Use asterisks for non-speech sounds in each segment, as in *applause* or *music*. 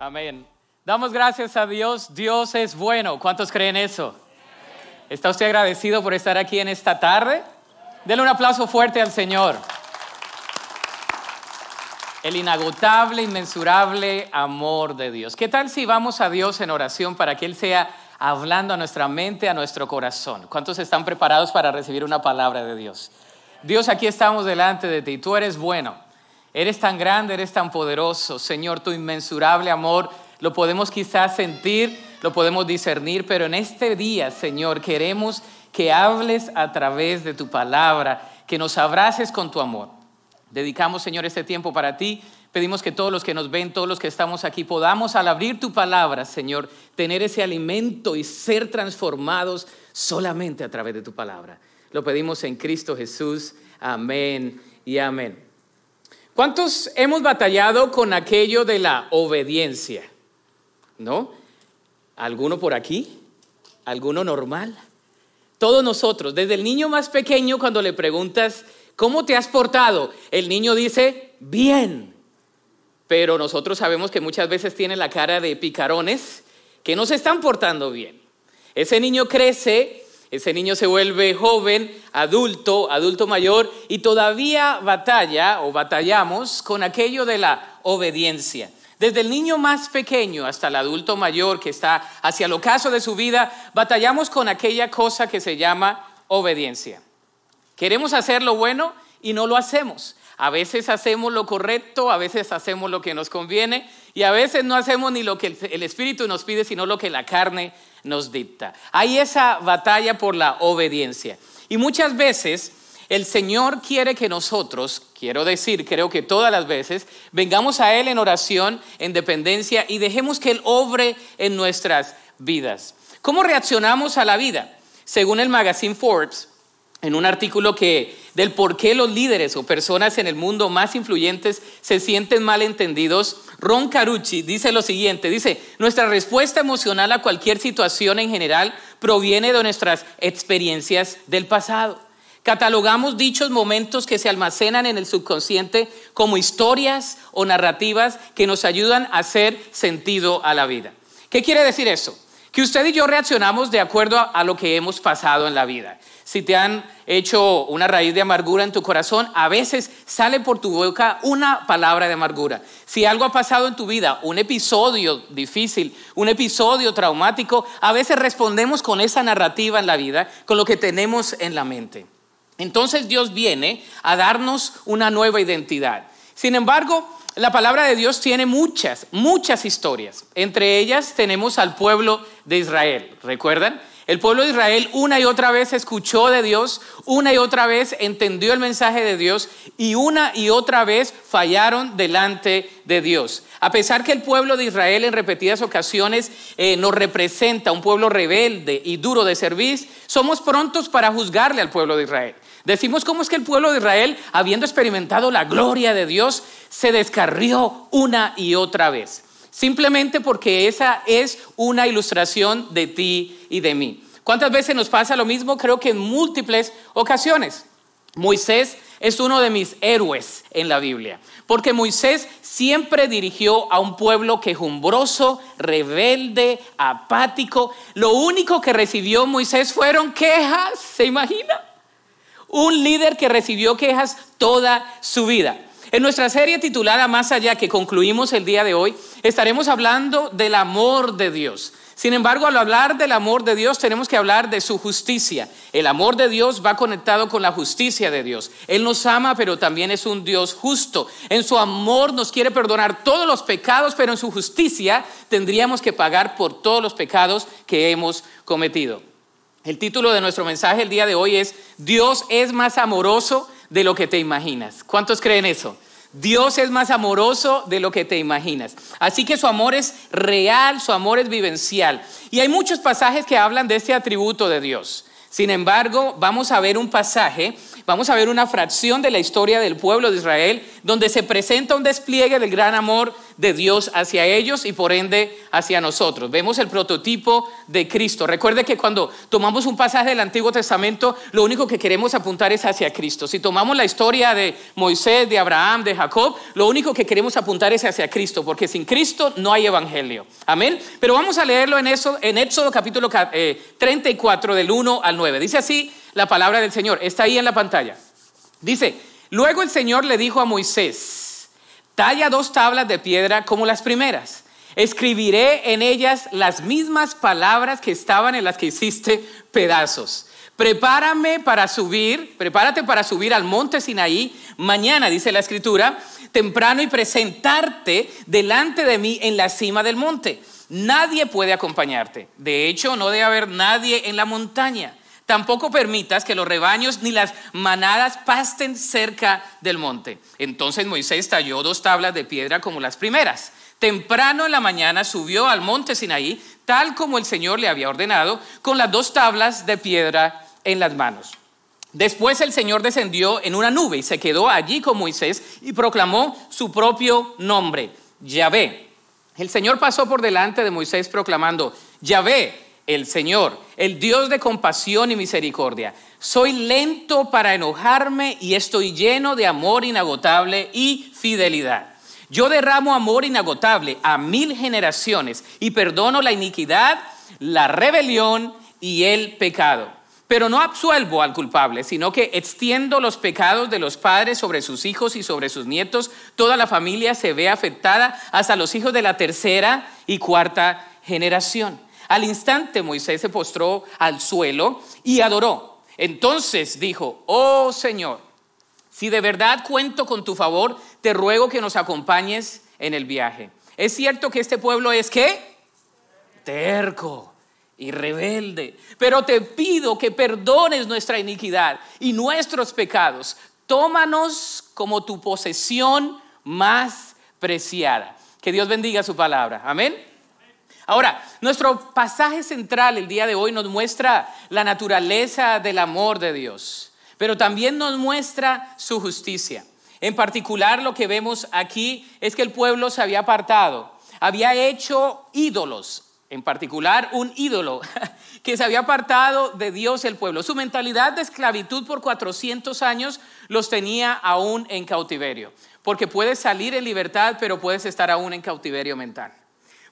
Amén. Damos gracias a Dios. Dios es bueno. ¿Cuántos creen eso? ¿Está usted agradecido por estar aquí en esta tarde? Dele un aplauso fuerte al Señor. El inagotable, inmensurable amor de Dios. ¿Qué tal si vamos a Dios en oración para que Él sea hablando a nuestra mente, a nuestro corazón? ¿Cuántos están preparados para recibir una palabra de Dios? Dios, aquí estamos delante de ti. Tú eres bueno. Eres tan grande, eres tan poderoso, Señor, tu inmensurable amor. Lo podemos quizás sentir, lo podemos discernir, pero en este día, Señor, queremos que hables a través de tu palabra, que nos abraces con tu amor. Dedicamos, Señor, este tiempo para ti. Pedimos que todos los que nos ven, todos los que estamos aquí, podamos al abrir tu palabra, Señor, tener ese alimento y ser transformados solamente a través de tu palabra. Lo pedimos en Cristo Jesús. Amén y amén. ¿Cuántos hemos batallado con aquello de la obediencia? ¿No? ¿Alguno por aquí? ¿Alguno normal? Todos nosotros, desde el niño más pequeño, cuando le preguntas, ¿cómo te has portado? El niño dice, bien. Pero nosotros sabemos que muchas veces tiene la cara de picarones que no se están portando bien. Ese niño crece ese niño se vuelve joven, adulto, adulto mayor y todavía batalla o batallamos con aquello de la obediencia. Desde el niño más pequeño hasta el adulto mayor que está hacia el ocaso de su vida, batallamos con aquella cosa que se llama obediencia. Queremos hacer lo bueno y no lo hacemos. A veces hacemos lo correcto, a veces hacemos lo que nos conviene y a veces no hacemos ni lo que el Espíritu nos pide, sino lo que la carne nos dicta. Hay esa batalla por la obediencia. Y muchas veces el Señor quiere que nosotros, quiero decir, creo que todas las veces, vengamos a Él en oración, en dependencia y dejemos que Él obre en nuestras vidas. ¿Cómo reaccionamos a la vida? Según el magazine Forbes, en un artículo que del por qué los líderes o personas en el mundo más influyentes se sienten malentendidos, Ron Carucci dice lo siguiente, dice, nuestra respuesta emocional a cualquier situación en general proviene de nuestras experiencias del pasado. Catalogamos dichos momentos que se almacenan en el subconsciente como historias o narrativas que nos ayudan a hacer sentido a la vida. ¿Qué quiere decir eso? Que usted y yo reaccionamos de acuerdo a, lo que hemos pasado en la vida si te han hecho una raíz de amargura en tu corazón, a veces sale por tu boca una palabra de amargura. Si algo ha pasado en tu vida, un episodio difícil, un episodio traumático, a veces respondemos con esa narrativa en la vida, con lo que tenemos en la mente. Entonces Dios viene a darnos una nueva identidad. Sin embargo, la palabra de Dios tiene muchas, muchas historias. Entre ellas tenemos al pueblo de Israel. ¿Recuerdan? El pueblo de Israel una y otra vez escuchó de Dios, una y otra vez entendió el mensaje de Dios y una y otra vez fallaron delante de Dios. A pesar que el pueblo de Israel en repetidas ocasiones eh, nos representa un pueblo rebelde y duro de servir, somos prontos para juzgarle al pueblo de Israel. Decimos cómo es que el pueblo de Israel, habiendo experimentado la gloria de Dios, se descarrió una y otra vez. Simplemente porque esa es una ilustración de ti y de mí. ¿Cuántas veces nos pasa lo mismo? Creo que en múltiples ocasiones. Moisés es uno de mis héroes en la Biblia, porque Moisés siempre dirigió a un pueblo quejumbroso, rebelde, apático. Lo único que recibió Moisés fueron quejas, ¿se imagina? Un líder que recibió quejas toda su vida. En nuestra serie titulada Más allá, que concluimos el día de hoy, estaremos hablando del amor de Dios. Sin embargo, al hablar del amor de Dios tenemos que hablar de su justicia. El amor de Dios va conectado con la justicia de Dios. Él nos ama, pero también es un Dios justo. En su amor nos quiere perdonar todos los pecados, pero en su justicia tendríamos que pagar por todos los pecados que hemos cometido. El título de nuestro mensaje el día de hoy es Dios es más amoroso de lo que te imaginas. ¿Cuántos creen eso? Dios es más amoroso de lo que te imaginas. Así que su amor es real, su amor es vivencial. Y hay muchos pasajes que hablan de este atributo de Dios. Sin embargo, vamos a ver un pasaje, vamos a ver una fracción de la historia del pueblo de Israel, donde se presenta un despliegue del gran amor de Dios hacia ellos y por ende hacia nosotros. Vemos el prototipo de Cristo. Recuerde que cuando tomamos un pasaje del Antiguo Testamento, lo único que queremos apuntar es hacia Cristo. Si tomamos la historia de Moisés, de Abraham, de Jacob, lo único que queremos apuntar es hacia Cristo, porque sin Cristo no hay evangelio. Amén. Pero vamos a leerlo en, eso, en Éxodo capítulo 34 eh, del 1 al 9. Dice así la palabra del Señor. Está ahí en la pantalla. Dice, luego el Señor le dijo a Moisés, Talla dos tablas de piedra como las primeras. Escribiré en ellas las mismas palabras que estaban en las que hiciste pedazos. Prepárame para subir, prepárate para subir al monte Sinaí mañana, dice la escritura, temprano y presentarte delante de mí en la cima del monte. Nadie puede acompañarte. De hecho, no debe haber nadie en la montaña Tampoco permitas que los rebaños ni las manadas pasten cerca del monte. Entonces Moisés talló dos tablas de piedra como las primeras. Temprano en la mañana subió al monte Sinaí, tal como el Señor le había ordenado, con las dos tablas de piedra en las manos. Después el Señor descendió en una nube y se quedó allí con Moisés y proclamó su propio nombre, Yahvé. El Señor pasó por delante de Moisés proclamando, Yahvé, el Señor, el Dios de compasión y misericordia. Soy lento para enojarme y estoy lleno de amor inagotable y fidelidad. Yo derramo amor inagotable a mil generaciones y perdono la iniquidad, la rebelión y el pecado. Pero no absuelvo al culpable, sino que extiendo los pecados de los padres sobre sus hijos y sobre sus nietos. Toda la familia se ve afectada, hasta los hijos de la tercera y cuarta generación. Al instante Moisés se postró al suelo y adoró. Entonces dijo, oh Señor, si de verdad cuento con tu favor, te ruego que nos acompañes en el viaje. Es cierto que este pueblo es qué? Terco y rebelde. Pero te pido que perdones nuestra iniquidad y nuestros pecados. Tómanos como tu posesión más preciada. Que Dios bendiga su palabra. Amén. Ahora, nuestro pasaje central el día de hoy nos muestra la naturaleza del amor de Dios, pero también nos muestra su justicia. En particular, lo que vemos aquí es que el pueblo se había apartado, había hecho ídolos, en particular un ídolo *laughs* que se había apartado de Dios el pueblo. Su mentalidad de esclavitud por 400 años los tenía aún en cautiverio, porque puedes salir en libertad, pero puedes estar aún en cautiverio mental.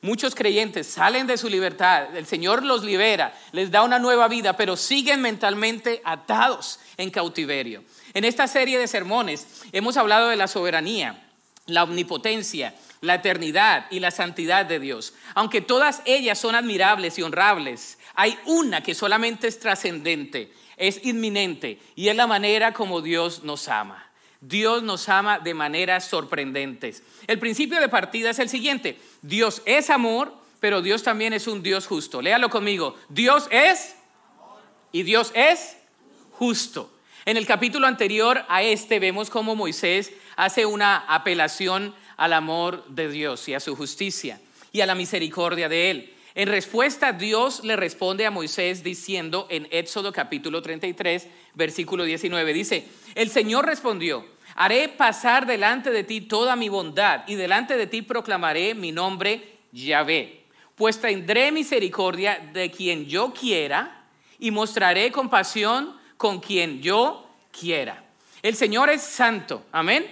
Muchos creyentes salen de su libertad, el Señor los libera, les da una nueva vida, pero siguen mentalmente atados en cautiverio. En esta serie de sermones hemos hablado de la soberanía, la omnipotencia, la eternidad y la santidad de Dios. Aunque todas ellas son admirables y honrables, hay una que solamente es trascendente, es inminente y es la manera como Dios nos ama. Dios nos ama de maneras sorprendentes. El principio de partida es el siguiente. Dios es amor, pero Dios también es un Dios justo. Léalo conmigo. Dios es y Dios es justo. En el capítulo anterior a este vemos cómo Moisés hace una apelación al amor de Dios y a su justicia y a la misericordia de él. En respuesta, Dios le responde a Moisés diciendo en Éxodo capítulo 33, versículo 19, dice, el Señor respondió, Haré pasar delante de ti toda mi bondad y delante de ti proclamaré mi nombre Yahvé. Pues tendré misericordia de quien yo quiera y mostraré compasión con quien yo quiera. El Señor es santo, amén.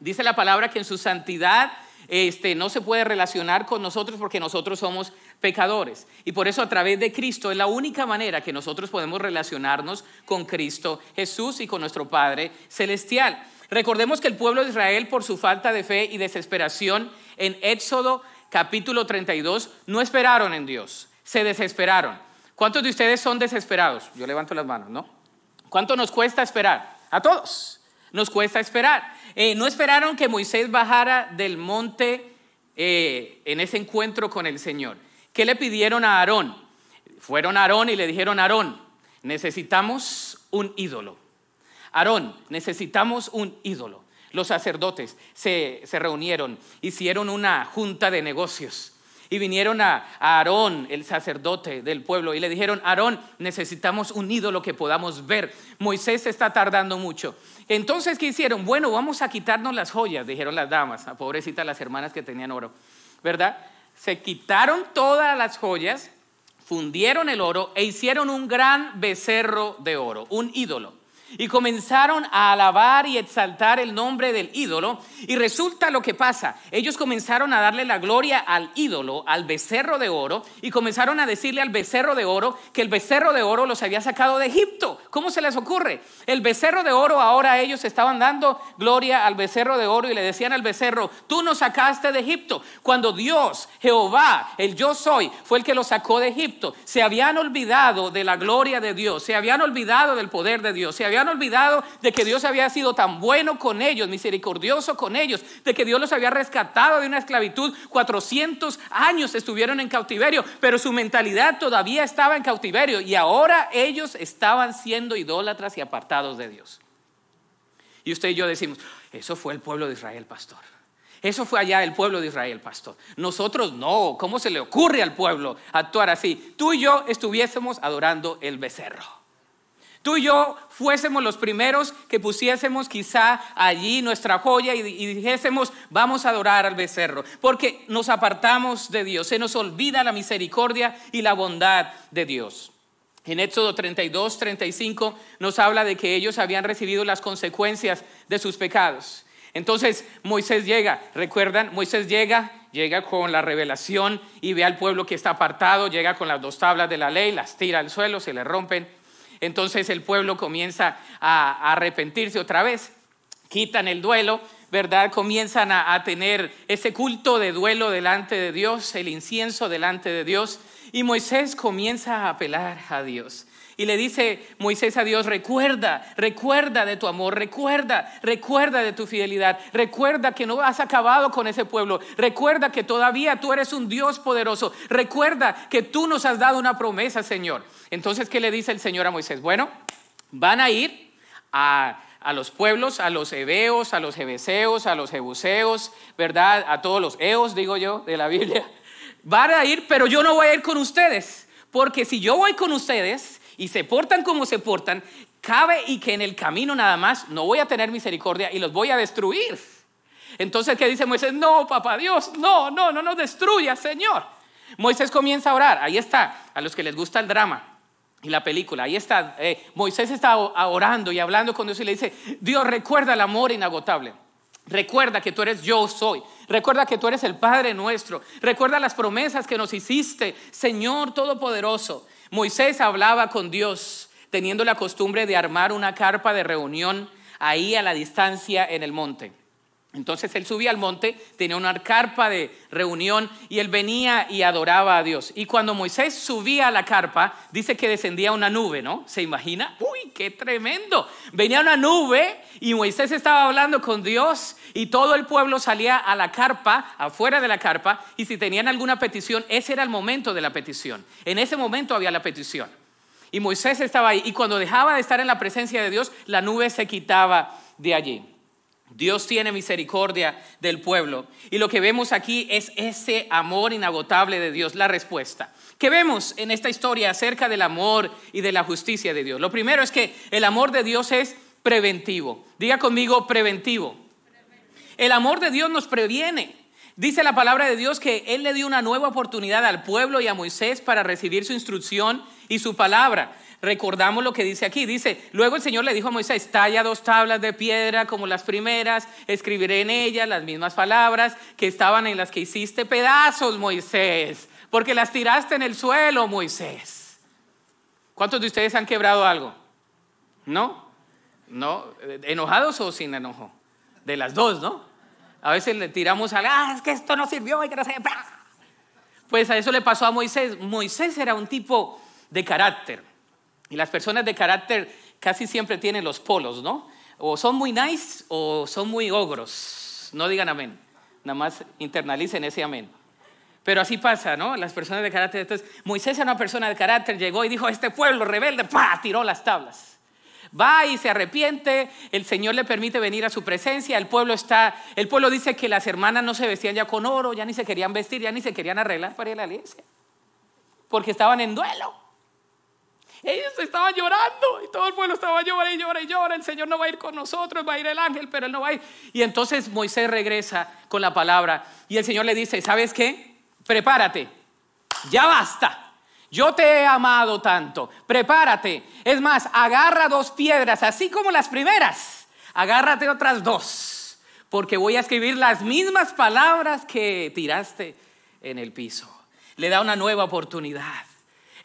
Dice la palabra que en su santidad este, no se puede relacionar con nosotros porque nosotros somos pecadores. Y por eso a través de Cristo es la única manera que nosotros podemos relacionarnos con Cristo Jesús y con nuestro Padre Celestial. Recordemos que el pueblo de Israel, por su falta de fe y desesperación, en Éxodo capítulo 32, no esperaron en Dios, se desesperaron. ¿Cuántos de ustedes son desesperados? Yo levanto las manos, ¿no? ¿Cuánto nos cuesta esperar? A todos. Nos cuesta esperar. Eh, no esperaron que Moisés bajara del monte eh, en ese encuentro con el Señor. ¿Qué le pidieron a Aarón? Fueron a Aarón y le dijeron, Aarón, necesitamos un ídolo. Aarón, necesitamos un ídolo. Los sacerdotes se, reunieron, hicieron una junta de negocios. Y vinieron a, Aarón, el sacerdote del pueblo, y le dijeron, Aarón, necesitamos un ídolo que podamos ver. Moisés está tardando mucho. Entonces, ¿qué hicieron? Bueno, vamos a quitarnos las joyas, dijeron las damas, a pobrecitas las hermanas que tenían oro, ¿verdad? Se quitaron todas las joyas, fundieron el oro e hicieron un gran becerro de oro, un ídolo y comenzaron a alabar y exaltar el nombre del ídolo. Y resulta lo que pasa, ellos comenzaron a darle la gloria al ídolo, al becerro de oro, y comenzaron a decirle al becerro de oro que el becerro de oro los había sacado de Egipto. ¿Cómo se les ocurre? El becerro de oro, ahora ellos estaban dando gloria al becerro de oro y le decían al becerro, tú nos sacaste de Egipto. Cuando Dios, Jehová, el yo soy, fue el que los sacó de Egipto, se habían olvidado de la gloria de Dios, se habían olvidado del poder de Dios, se habían habían olvidado de que Dios había sido tan bueno con ellos, misericordioso con ellos, de que Dios los había rescatado de una esclavitud. 400 años estuvieron en cautiverio, pero su mentalidad todavía estaba en cautiverio y ahora ellos estaban siendo idólatras y apartados de Dios. Y usted y yo decimos, eso fue el pueblo de Israel, pastor. Eso fue allá el pueblo de Israel, pastor. Nosotros no. ¿Cómo se le ocurre al pueblo actuar así? Tú y yo estuviésemos adorando el becerro. Tú y yo fuésemos los primeros que pusiésemos quizá allí nuestra joya y, dijésemos, vamos a adorar al becerro, porque nos apartamos de Dios, se nos olvida la misericordia y la bondad de Dios. En Éxodo 32, 35 nos habla de que ellos habían recibido las consecuencias de sus pecados. Entonces Moisés llega, recuerdan, Moisés llega, llega con la revelación y ve al pueblo que está apartado, llega con las dos tablas de la ley, las tira al suelo, se le rompen entonces el pueblo comienza a, arrepentirse otra vez, quitan el duelo, ¿verdad? Comienzan a, a tener ese culto de duelo delante de Dios, el incienso delante de Dios, y Moisés comienza a apelar a Dios. Y le dice Moisés a Dios, recuerda, recuerda de tu amor, recuerda, recuerda de tu fidelidad, recuerda que no has acabado con ese pueblo, recuerda que todavía tú eres un Dios poderoso, recuerda que tú nos has dado una promesa, Señor. Entonces, ¿qué le dice el Señor a Moisés? Bueno, van a ir a los pueblos, a los hebeos, a los jebeseos, a los jebuseos, ¿verdad? A todos los eos, digo yo, de la Biblia. Van a ir, pero yo no voy a ir con ustedes, porque si yo voy con ustedes, y se portan como se portan, cabe y que en el camino nada más no voy a tener misericordia y los voy a destruir. Entonces, ¿qué dice Moisés? No, papá Dios, no, no, no nos destruya, Señor. Moisés comienza a orar, ahí está, a los que les gusta el drama y la película, ahí está, eh, Moisés está orando y hablando con Dios y le dice, Dios recuerda el amor inagotable. Recuerda que tú eres yo soy. Recuerda que tú eres el Padre nuestro. Recuerda las promesas que nos hiciste, Señor Todopoderoso. Moisés hablaba con Dios, teniendo la costumbre de armar una carpa de reunión ahí a la distancia en el monte. Entonces él subía al monte, tenía una carpa de reunión y él venía y adoraba a Dios. Y cuando Moisés subía a la carpa, dice que descendía una nube, ¿no? ¿Se imagina? ¡Uy, qué tremendo! Venía una nube y Moisés estaba hablando con Dios y todo el pueblo salía a la carpa, afuera de la carpa, y si tenían alguna petición, ese era el momento de la petición. En ese momento había la petición. Y Moisés estaba ahí y cuando dejaba de estar en la presencia de Dios, la nube se quitaba de allí. Dios tiene misericordia del pueblo. Y lo que vemos aquí es ese amor inagotable de Dios, la respuesta. ¿Qué vemos en esta historia acerca del amor y de la justicia de Dios? Lo primero es que el amor de Dios es preventivo. Diga conmigo preventivo. El amor de Dios nos previene. Dice la palabra de Dios que Él le dio una nueva oportunidad al pueblo y a Moisés para recibir su instrucción y su palabra recordamos lo que dice aquí. Dice, luego el Señor le dijo a Moisés, talla dos tablas de piedra como las primeras, escribiré en ellas las mismas palabras que estaban en las que hiciste pedazos, Moisés, porque las tiraste en el suelo, Moisés. ¿Cuántos de ustedes han quebrado algo? ¿No? ¿No? ¿Enojados o sin enojo? De las dos, ¿no? A veces le tiramos al, ah, es que esto no sirvió y que no se... Pues a eso le pasó a Moisés. Moisés era un tipo de carácter. Y las personas de carácter casi siempre tienen los polos, ¿no? O son muy nice o son muy ogros. No digan amén. Nada más internalicen ese amén. Pero así pasa, ¿no? Las personas de carácter. Entonces, Moisés era una persona de carácter, llegó y dijo, este pueblo rebelde, ¡pa! Tiró las tablas va y se arrepiente, el Señor le permite venir a su presencia, el pueblo está, el pueblo dice que las hermanas no se vestían ya con oro, ya ni se querían vestir, ya ni se querían arreglar para ir a la iglesia, porque estaban en duelo. Ellos estaban llorando y todo el pueblo estaba llorando y llorando y llora. El Señor no va a ir con nosotros, va a ir el ángel, pero Él no va a ir. Y entonces Moisés regresa con la palabra y el Señor le dice, ¿sabes qué? Prepárate, ya basta. Yo te he amado tanto, prepárate. Es más, agarra dos piedras, así como las primeras. Agárrate otras dos, porque voy a escribir las mismas palabras que tiraste en el piso. Le da una nueva oportunidad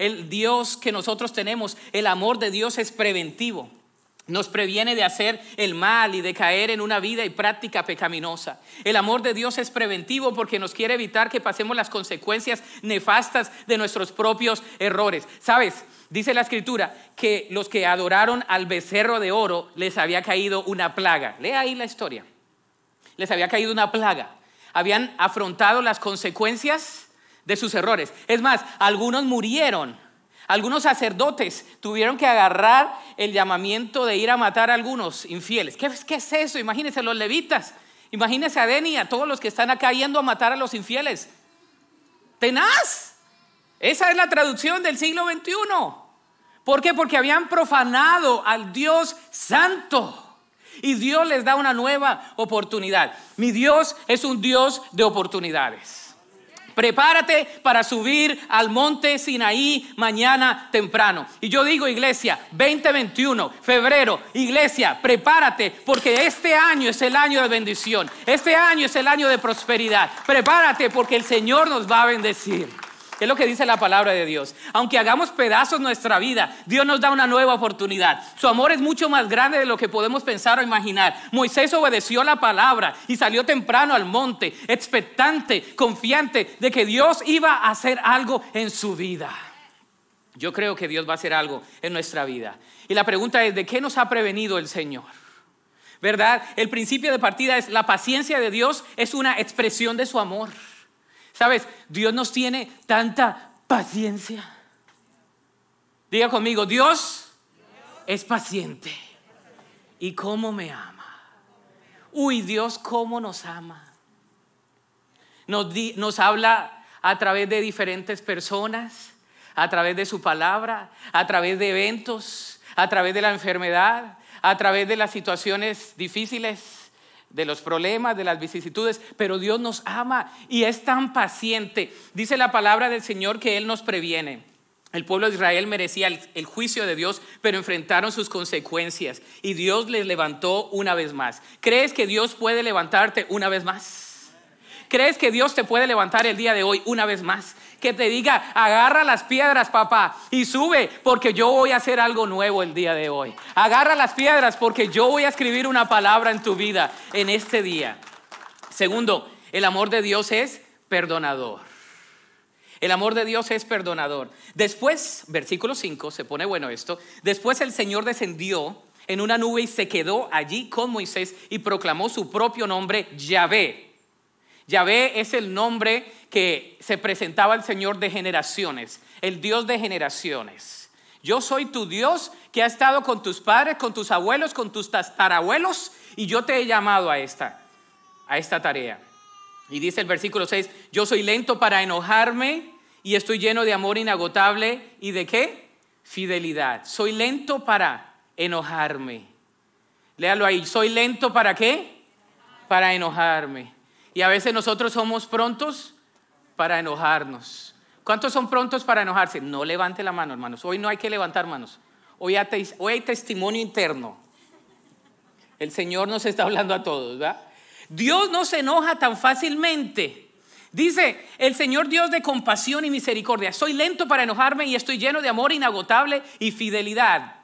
el Dios que nosotros tenemos, el amor de Dios es preventivo. Nos previene de hacer el mal y de caer en una vida y práctica pecaminosa. El amor de Dios es preventivo porque nos quiere evitar que pasemos las consecuencias nefastas de nuestros propios errores. ¿Sabes? Dice la escritura que los que adoraron al becerro de oro les había caído una plaga. Lea ahí la historia. Les había caído una plaga. Habían afrontado las consecuencias de sus errores. Es más, algunos murieron. Algunos sacerdotes tuvieron que agarrar el llamamiento de ir a matar a algunos infieles. ¿Qué, es eso? Imagínense los levitas. Imagínense a Deni, a todos los que están acá yendo a matar a los infieles. Tenaz. Esa es la traducción del siglo XXI. ¿Por qué? Porque habían profanado al Dios santo. Y Dios les da una nueva oportunidad. Mi Dios es un Dios de oportunidades. Prepárate para subir al monte Sinaí mañana temprano. Y yo digo, iglesia, 2021, febrero, iglesia, prepárate porque este año es el año de bendición. Este año es el año de prosperidad. Prepárate porque el Señor nos va a bendecir. Es lo que dice la palabra de Dios. Aunque hagamos pedazos nuestra vida, Dios nos da una nueva oportunidad. Su amor es mucho más grande de lo que podemos pensar o imaginar. Moisés obedeció la palabra y salió temprano al monte, expectante, confiante de que Dios iba a hacer algo en su vida. Yo creo que Dios va a hacer algo en nuestra vida. Y la pregunta es, ¿de qué nos ha prevenido el Señor? ¿Verdad? El principio de partida es la paciencia de Dios es una expresión de su amor. Sabes, Dios nos tiene tanta paciencia. Diga conmigo, Dios es paciente. ¿Y cómo me ama? Uy, Dios, cómo nos ama. Nos, nos habla a través de diferentes personas, a través de su palabra, a través de eventos, a través de la enfermedad, a través de las situaciones difíciles de los problemas, de las vicisitudes, pero Dios nos ama y es tan paciente. Dice la palabra del Señor que Él nos previene. El pueblo de Israel merecía el, juicio de Dios, pero enfrentaron sus consecuencias y Dios les levantó una vez más. ¿Crees que Dios puede levantarte una vez más? ¿Crees que Dios te puede levantar el día de hoy una vez más? Que te diga, agarra las piedras, papá, y sube, porque yo voy a hacer algo nuevo el día de hoy. Agarra las piedras, porque yo voy a escribir una palabra en tu vida en este día. Segundo, el amor de Dios es perdonador. El amor de Dios es perdonador. Después, versículo 5, se pone bueno esto. Después el Señor descendió en una nube y se quedó allí con Moisés y proclamó su propio nombre, Yahvé Yahvé es el nombre que se presentaba al Señor de generaciones, el Dios de generaciones. Yo soy tu Dios que ha estado con tus padres, con tus abuelos, con tus tatarabuelos, y yo te he llamado a esta, a esta tarea. Y dice el versículo 6, yo soy lento para enojarme y estoy lleno de amor inagotable y de qué? Fidelidad. Soy lento para enojarme. Léalo ahí, soy lento para qué? Para enojarme. Y a veces nosotros somos prontos para enojarnos. ¿Cuántos son prontos para enojarse? No levante la mano, hermanos. Hoy no hay que levantar manos. Hoy hay testimonio interno. El Señor nos está hablando a todos, Dios no se enoja tan fácilmente. Dice el Señor Dios de compasión y misericordia. Soy lento para enojarme y estoy lleno de amor inagotable y fidelidad.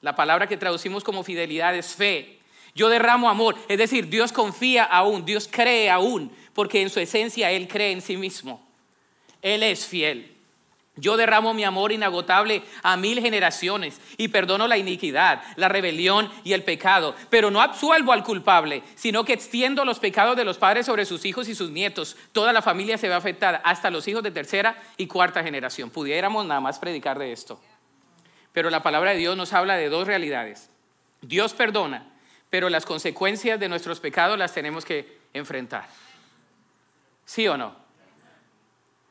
La palabra que traducimos como fidelidad es fe. Yo derramo amor. Es decir, Dios confía aún, Dios cree aún, porque en su esencia Él cree en sí mismo. Él es fiel. Yo derramo mi amor inagotable a mil generaciones y perdono la iniquidad, la rebelión y el pecado, pero no absuelvo al culpable, sino que extiendo los pecados de los padres sobre sus hijos y sus nietos. Toda la familia se ve afectada, hasta los hijos de tercera y cuarta generación. Pudiéramos nada más predicar de esto. Pero la palabra de Dios nos habla de dos realidades. Dios perdona pero las consecuencias de nuestros pecados las tenemos que enfrentar. ¿Sí o no?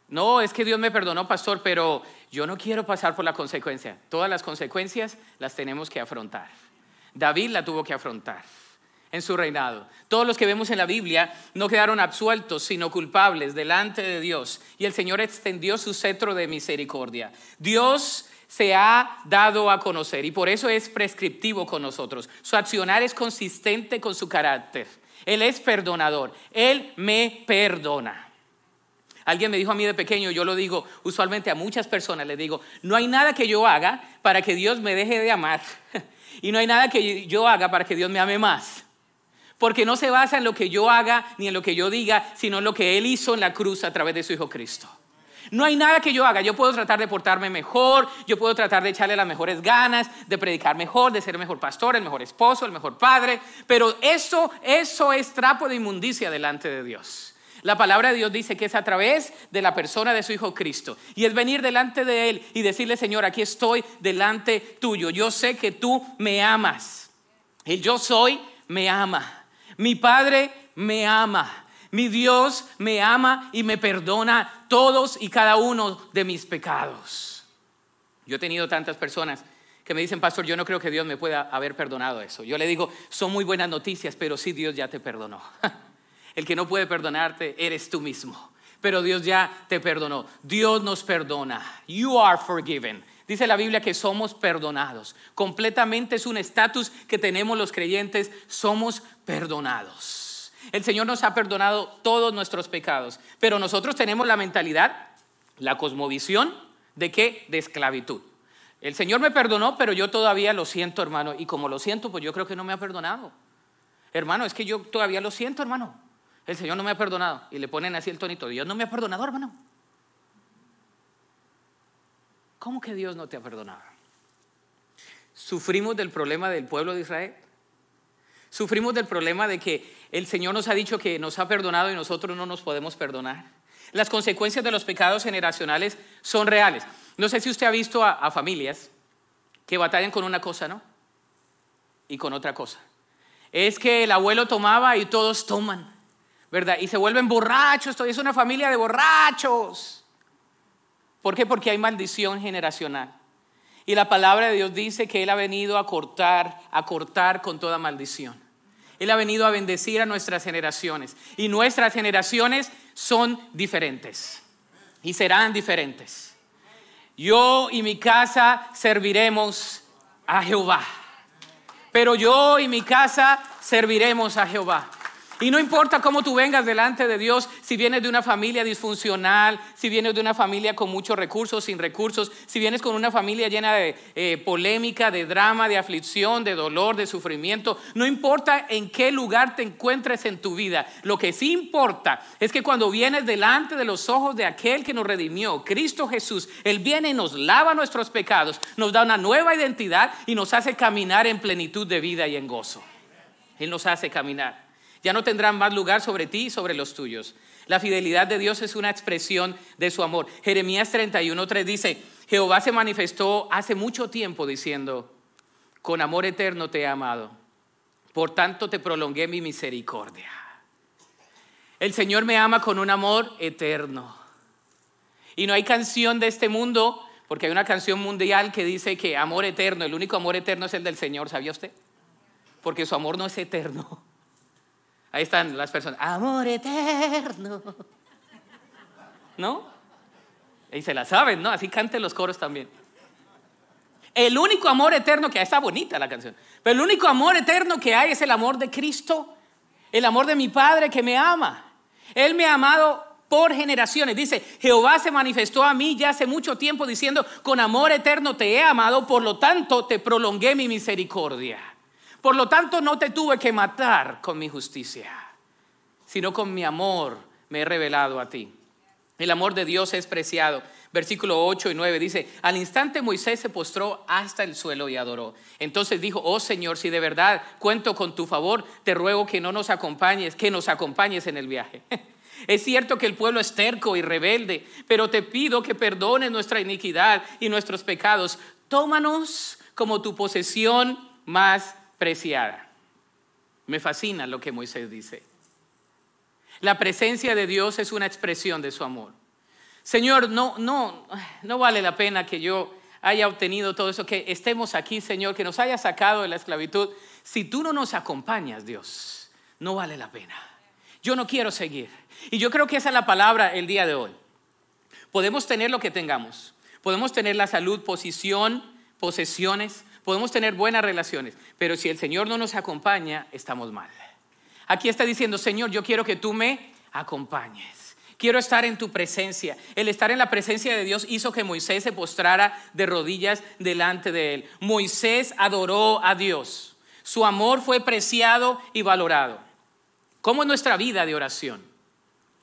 No, es que Dios me perdonó, pastor, pero yo no quiero pasar por la consecuencia. Todas las consecuencias las tenemos que afrontar. David la tuvo que afrontar en su reinado. Todos los que vemos en la Biblia no quedaron absueltos, sino culpables delante de Dios. Y el Señor extendió su cetro de misericordia. Dios se ha dado a conocer y por eso es prescriptivo con nosotros. Su accionar es consistente con su carácter. Él es perdonador. Él me perdona. Alguien me dijo a mí de pequeño, yo lo digo usualmente a muchas personas, le digo, no hay nada que yo haga para que Dios me deje de amar. *laughs* y no hay nada que yo haga para que Dios me ame más. Porque no se basa en lo que yo haga ni en lo que yo diga, sino en lo que Él hizo en la cruz a través de su Hijo Cristo. No hay nada que yo haga. Yo puedo tratar de portarme mejor, yo puedo tratar de echarle las mejores ganas, de predicar mejor, de ser el mejor pastor, el mejor esposo, el mejor padre, pero eso, eso es trapo de inmundicia delante de Dios. La palabra de Dios dice que es a través de la persona de su Hijo Cristo. Y es venir delante de Él y decirle, Señor, aquí estoy delante tuyo. Yo sé que tú me amas. El yo soy me ama. Mi Padre me ama. Mi Dios me ama y me perdona todos y cada uno de mis pecados. Yo he tenido tantas personas que me dicen, pastor, yo no creo que Dios me pueda haber perdonado eso. Yo le digo, son muy buenas noticias, pero sí Dios ya te perdonó. *laughs* El que no puede perdonarte eres tú mismo, pero Dios ya te perdonó. Dios nos perdona. You are forgiven. Dice la Biblia que somos perdonados. Completamente es un estatus que tenemos los creyentes, somos perdonados. El Señor nos ha perdonado todos nuestros pecados, pero nosotros tenemos la mentalidad, la cosmovisión de que De esclavitud. El Señor me perdonó, pero yo todavía lo siento, hermano, y como lo siento, pues yo creo que no me ha perdonado. Hermano, es que yo todavía lo siento, hermano. El Señor no me ha perdonado. Y le ponen así el tonito, Dios no me ha perdonado, hermano. ¿Cómo que Dios no te ha perdonado? Sufrimos del problema del pueblo de Israel Sufrimos del problema de que el Señor nos ha dicho que nos ha perdonado y nosotros no nos podemos perdonar. Las consecuencias de los pecados generacionales son reales. No sé si usted ha visto a, familias que batallan con una cosa, ¿no? Y con otra cosa. Es que el abuelo tomaba y todos toman, ¿verdad? Y se vuelven borrachos, es una familia de borrachos. ¿Por qué? Porque hay maldición generacional. Y la palabra de Dios dice que Él ha venido a cortar, a cortar con toda maldición. Él ha venido a bendecir a nuestras generaciones. Y nuestras generaciones son diferentes. Y serán diferentes. Yo y mi casa serviremos a Jehová. Pero yo y mi casa serviremos a Jehová. Y no importa cómo tú vengas delante de Dios, si vienes de una familia disfuncional, si vienes de una familia con muchos recursos, sin recursos, si vienes con una familia llena de eh, polémica, de drama, de aflicción, de dolor, de sufrimiento, no importa en qué lugar te encuentres en tu vida, lo que sí importa es que cuando vienes delante de los ojos de aquel que nos redimió, Cristo Jesús, Él viene y nos lava nuestros pecados, nos da una nueva identidad y nos hace caminar en plenitud de vida y en gozo. Él nos hace caminar. Ya no tendrán más lugar sobre ti y sobre los tuyos. La fidelidad de Dios es una expresión de su amor. Jeremías 31.3 dice, Jehová se manifestó hace mucho tiempo diciendo, con amor eterno te he amado, por tanto te prolongué mi misericordia. El Señor me ama con un amor eterno. Y no hay canción de este mundo, porque hay una canción mundial que dice que amor eterno, el único amor eterno es el del Señor, ¿sabía usted? Porque su amor no es eterno. Ahí están las personas. Amor eterno. ¿No? Y se la saben, ¿no? Así canten los coros también. El único amor eterno que hay, está bonita la canción, pero el único amor eterno que hay es el amor de Cristo, el amor de mi Padre que me ama. Él me ha amado por generaciones. Dice, Jehová se manifestó a mí ya hace mucho tiempo diciendo, con amor eterno te he amado, por lo tanto te prolongué mi misericordia. Por lo tanto, no te tuve que matar con mi justicia, sino con mi amor me he revelado a ti. El amor de Dios es preciado. Versículo 8 y 9 dice, al instante Moisés se postró hasta el suelo y adoró. Entonces dijo, oh Señor, si de verdad cuento con tu favor, te ruego que no nos acompañes, que nos acompañes en el viaje. *laughs* Es cierto que el pueblo es terco y rebelde, pero te pido que perdones nuestra iniquidad y nuestros pecados. Tómanos como tu posesión más preciada. Me fascina lo que Moisés dice. La presencia de Dios es una expresión de su amor. Señor, no, no, no vale la pena que yo haya obtenido todo eso, que estemos aquí, Señor, que nos haya sacado de la esclavitud. Si tú no nos acompañas, Dios, no vale la pena. Yo no quiero seguir. Y yo creo que esa es la palabra el día de hoy. Podemos tener lo que tengamos. Podemos tener la salud, posición, posesiones podemos tener buenas relaciones, pero si el Señor no nos acompaña, estamos mal. Aquí está diciendo, Señor, yo quiero que tú me acompañes. Quiero estar en tu presencia. El estar en la presencia de Dios hizo que Moisés se postrara de rodillas delante de él. Moisés adoró a Dios. Su amor fue preciado y valorado. ¿Cómo es nuestra vida de oración?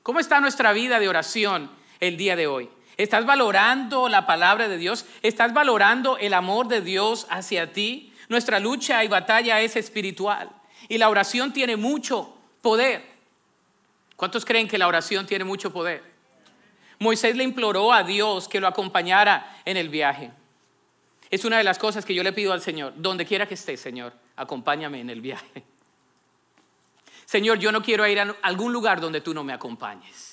¿Cómo está nuestra vida de oración el día de hoy? ¿Estás valorando la palabra de Dios? ¿Estás valorando el amor de Dios hacia ti? Nuestra lucha y batalla es espiritual y la oración tiene mucho poder. ¿Cuántos creen que la oración tiene mucho poder? Moisés le imploró a Dios que lo acompañara en el viaje. Es una de las cosas que yo le pido al Señor. Donde quiera que esté, Señor, acompáñame en el viaje. Señor, yo no quiero ir a algún lugar donde tú no me acompañes.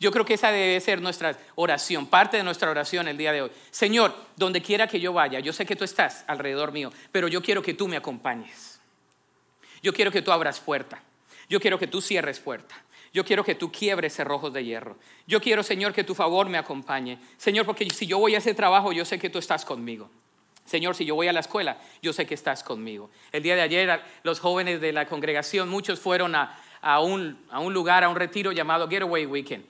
Yo creo que esa debe ser nuestra oración, parte de nuestra oración el día de hoy. Señor, donde quiera que yo vaya, yo sé que tú estás alrededor mío, pero yo quiero que tú me acompañes. Yo quiero que tú abras puerta. Yo quiero que tú cierres puerta. Yo quiero que tú quiebres cerrojos de hierro. Yo quiero, Señor, que tu favor me acompañe. Señor, porque si yo voy a ese trabajo, yo sé que tú estás conmigo. Señor, si yo voy a la escuela, yo sé que estás conmigo. El día de ayer los jóvenes de la congregación, muchos fueron a, a, un, a un lugar, a un retiro llamado Getaway Weekend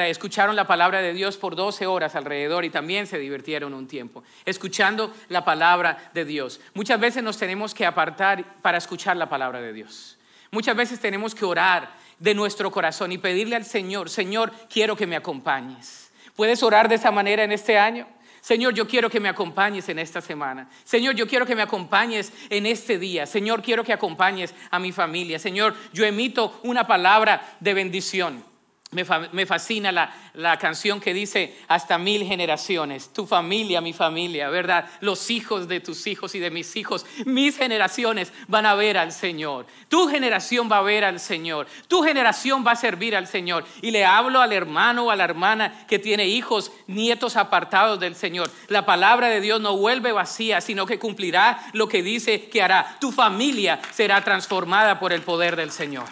Escucharon la palabra de Dios por 12 horas alrededor y también se divirtieron un tiempo, escuchando la palabra de Dios. Muchas veces nos tenemos que apartar para escuchar la palabra de Dios. Muchas veces tenemos que orar de nuestro corazón y pedirle al Señor, Señor, quiero que me acompañes. ¿Puedes orar de esa manera en este año? Señor, yo quiero que me acompañes en esta semana. Señor, yo quiero que me acompañes en este día. Señor, quiero que acompañes a mi familia. Señor, yo emito una palabra de bendición. Me, fascina la, la, canción que dice hasta mil generaciones, tu familia, mi familia, ¿verdad? Los hijos de tus hijos y de mis hijos, mis generaciones van a ver al Señor, tu generación va a ver al Señor, tu generación va a servir al Señor. Y le hablo al hermano o a la hermana que tiene hijos, nietos apartados del Señor. La palabra de Dios no vuelve vacía, sino que cumplirá lo que dice que hará. Tu familia será transformada por el poder del Señor.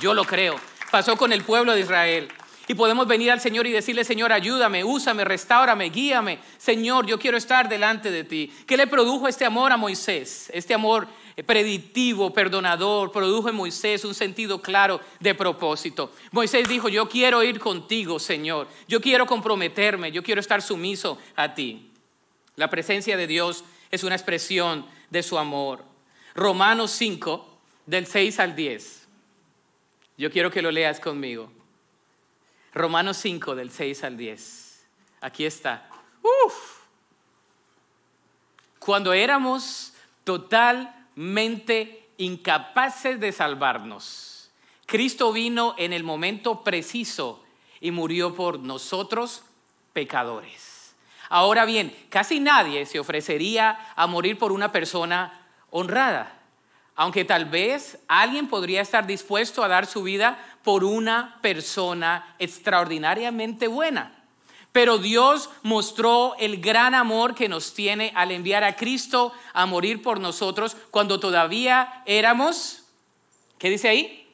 Yo lo creo pasó con el pueblo de Israel. Y podemos venir al Señor y decirle, Señor, ayúdame, úsame, restaurame, guíame. Señor, yo quiero estar delante de ti. ¿Qué le produjo este amor a Moisés? Este amor eh, predictivo, perdonador, produjo en Moisés un sentido claro de propósito. Moisés dijo, yo quiero ir contigo, Señor. Yo quiero comprometerme, yo quiero estar sumiso a ti. La presencia de Dios es una expresión de su amor. Romanos 5, del 6 al 10. Yo quiero que lo leas conmigo. Romanos 5 del 6 al 10. Aquí está. Uf. Cuando éramos totalmente incapaces de salvarnos, Cristo vino en el momento preciso y murió por nosotros pecadores. Ahora bien, casi nadie se ofrecería a morir por una persona honrada aunque tal vez alguien podría estar dispuesto a dar su vida por una persona extraordinariamente buena. Pero Dios mostró el gran amor que nos tiene al enviar a Cristo a morir por nosotros cuando todavía éramos, ¿qué dice ahí?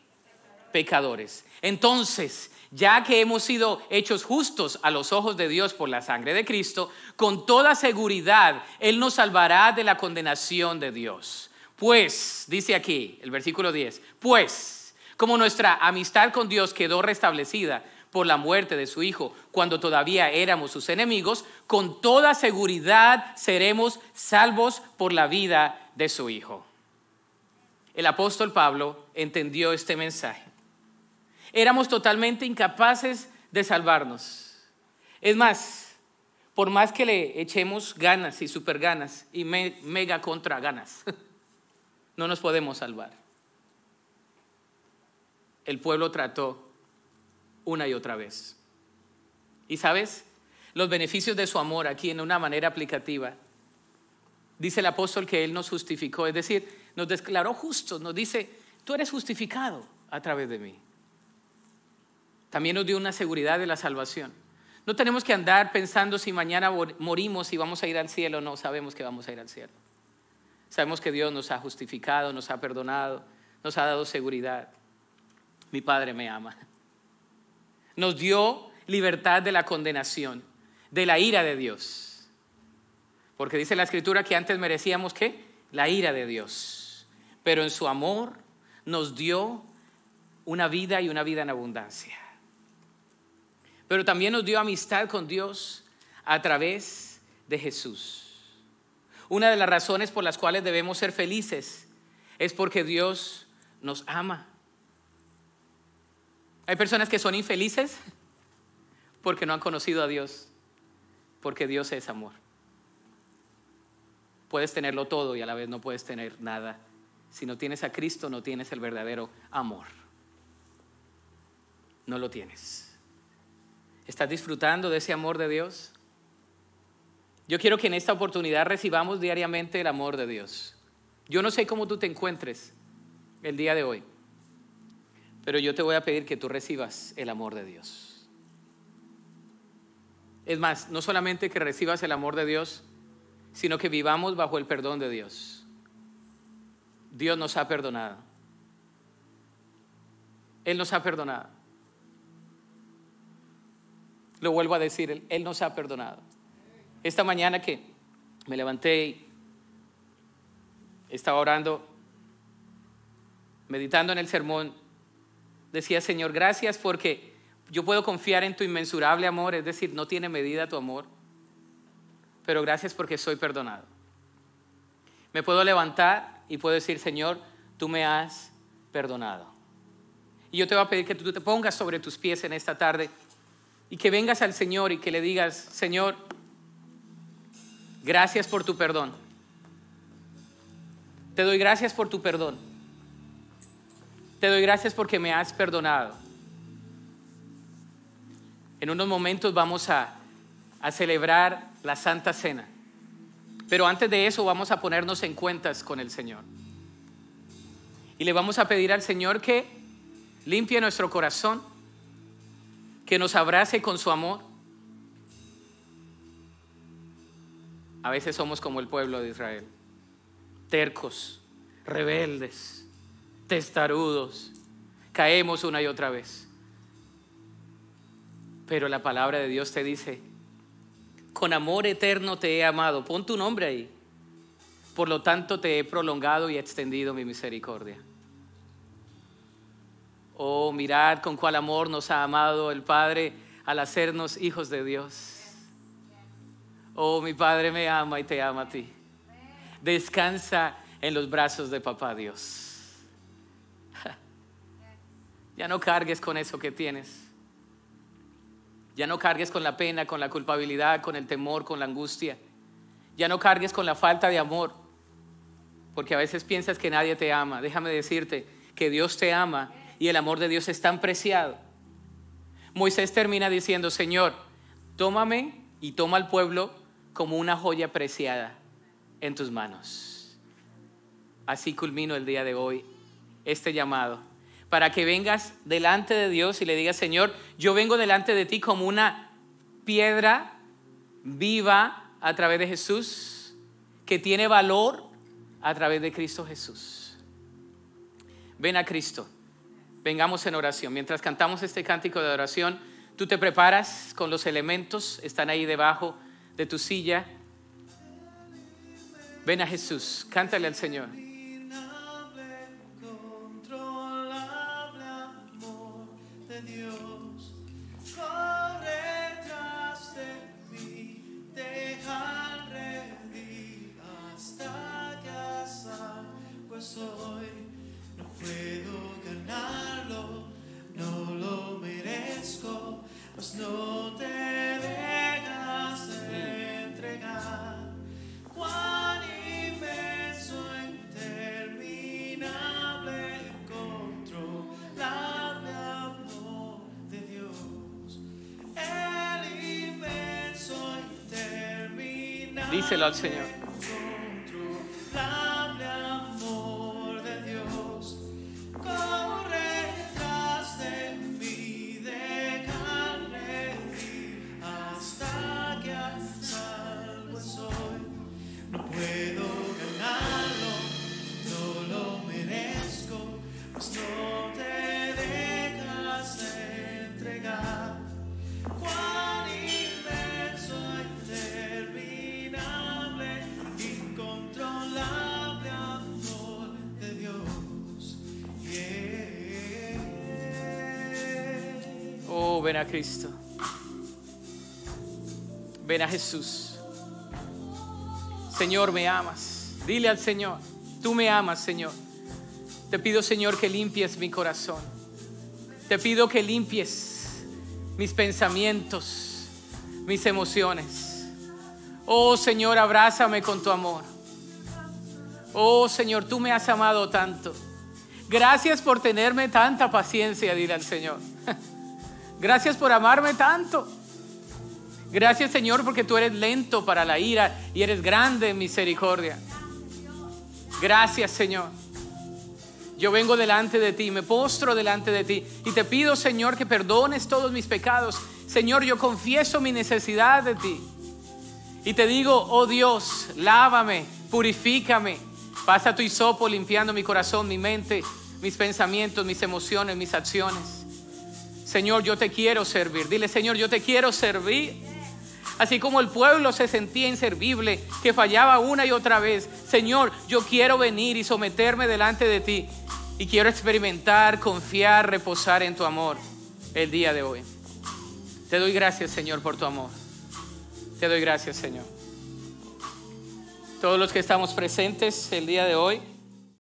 Pecadores. Entonces, ya que hemos sido hechos justos a los ojos de Dios por la sangre de Cristo, con toda seguridad Él nos salvará de la condenación de Dios pues, dice aquí el versículo 10, pues, como nuestra amistad con Dios quedó restablecida por la muerte de su Hijo cuando todavía éramos sus enemigos, con toda seguridad seremos salvos por la vida de su Hijo. El apóstol Pablo entendió este mensaje. Éramos totalmente incapaces de salvarnos. Es más, por más que le echemos ganas y super ganas y mega contra ganas, *laughs* no nos podemos salvar. El pueblo trató una y otra vez. ¿Y sabes? Los beneficios de su amor aquí en una manera aplicativa. Dice el apóstol que Él nos justificó, es decir, nos declaró justos, nos dice, tú eres justificado a través de mí. También nos dio una seguridad de la salvación. No tenemos que andar pensando si mañana morimos y vamos a ir al cielo, no sabemos que vamos a ir al cielo. Sabemos que Dios nos ha justificado, nos ha perdonado, nos ha dado seguridad. Mi Padre me ama. Nos dio libertad de la condenación, de la ira de Dios. Porque dice la Escritura que antes merecíamos ¿qué? la ira de Dios. Pero en su amor nos dio una vida y una vida en abundancia. Pero también nos dio amistad con Dios a través de Jesús. Una de las razones por las cuales debemos ser felices es porque Dios nos ama. Hay personas que son infelices porque no han conocido a Dios, porque Dios es amor. Puedes tenerlo todo y a la vez no puedes tener nada. Si no tienes a Cristo, no tienes el verdadero amor. No lo tienes. ¿Estás disfrutando de ese amor de Dios? Yo quiero que en esta oportunidad recibamos diariamente el amor de Dios. Yo no sé cómo tú te encuentres el día de hoy, pero yo te voy a pedir que tú recibas el amor de Dios. Es más, no solamente que recibas el amor de Dios, sino que vivamos bajo el perdón de Dios. Dios nos ha perdonado. Él nos ha perdonado. Lo vuelvo a decir, Él nos ha perdonado. Esta mañana que me levanté estaba orando, meditando en el sermón, decía, Señor, gracias porque yo puedo confiar en tu inmensurable amor, es decir, no tiene medida tu amor, pero gracias porque soy perdonado. Me puedo levantar y puedo decir, Señor, tú me has perdonado. Y yo te voy a pedir que tú te pongas sobre tus pies en esta tarde y que vengas al Señor y que le digas, Señor, Gracias por tu perdón. Te doy gracias por tu perdón. Te doy gracias porque me has perdonado. En unos momentos vamos a, a celebrar la Santa Cena. Pero antes de eso vamos a ponernos en cuentas con el Señor. Y le vamos a pedir al Señor que limpie nuestro corazón, que nos abrace con su amor A veces somos como el pueblo de Israel, tercos, rebeldes, testarudos, caemos una y otra vez. Pero la palabra de Dios te dice, con amor eterno te he amado, pon tu nombre ahí. Por lo tanto te he prolongado y extendido mi misericordia. Oh, mirad con cuál amor nos ha amado el Padre al hacernos hijos de Dios. Oh, mi Padre me ama y te ama a ti. Descansa en los brazos de papá Dios. *laughs* Ya no cargues con eso que tienes. Ya no cargues con la pena, con la culpabilidad, con el temor, con la angustia. Ya no cargues con la falta de amor. Porque a veces piensas que nadie te ama. Déjame decirte que Dios te ama y el amor de Dios es tan preciado. Moisés termina diciendo, Señor, tómame y toma al pueblo como una joya preciada en tus manos. Así culmino el día de hoy este llamado, para que vengas delante de Dios y le digas, Señor, yo vengo delante de ti como una piedra viva a través de Jesús, que tiene valor a través de Cristo Jesús. Ven a Cristo, vengamos en oración. Mientras cantamos este cántico de oración, tú te preparas con los elementos, están ahí debajo de tu silla, ven a Jesús, cántale al Señor. Díselo al Señor. Señor, me amas. Dile al Señor, tú me amas, Señor. Te pido, Señor, que limpies mi corazón. Te pido que limpies mis pensamientos, mis emociones. Oh, Señor, abrázame con tu amor. Oh, Señor, tú me has amado tanto. Gracias por tenerme tanta paciencia, dile al Señor. *laughs* Gracias por amarme tanto. Gracias Señor porque tú eres lento para la ira y eres grande en misericordia. Gracias Señor. Yo vengo delante de ti, me postro delante de ti y te pido Señor que perdones todos mis pecados. Señor, yo confieso mi necesidad de ti. Y te digo, oh Dios, lávame, purifícame. Pasa tu hisopo limpiando mi corazón, mi mente, mis pensamientos, mis emociones, mis acciones. Señor, yo te quiero servir. Dile, Señor, yo te quiero servir así como el pueblo se sentía inservible, que fallaba una y otra vez. Señor, yo quiero venir y someterme delante de ti y quiero experimentar, confiar, reposar en tu amor el día de hoy. Te doy gracias, Señor, por tu amor. Te doy gracias, Señor. Todos los que estamos presentes el día de hoy.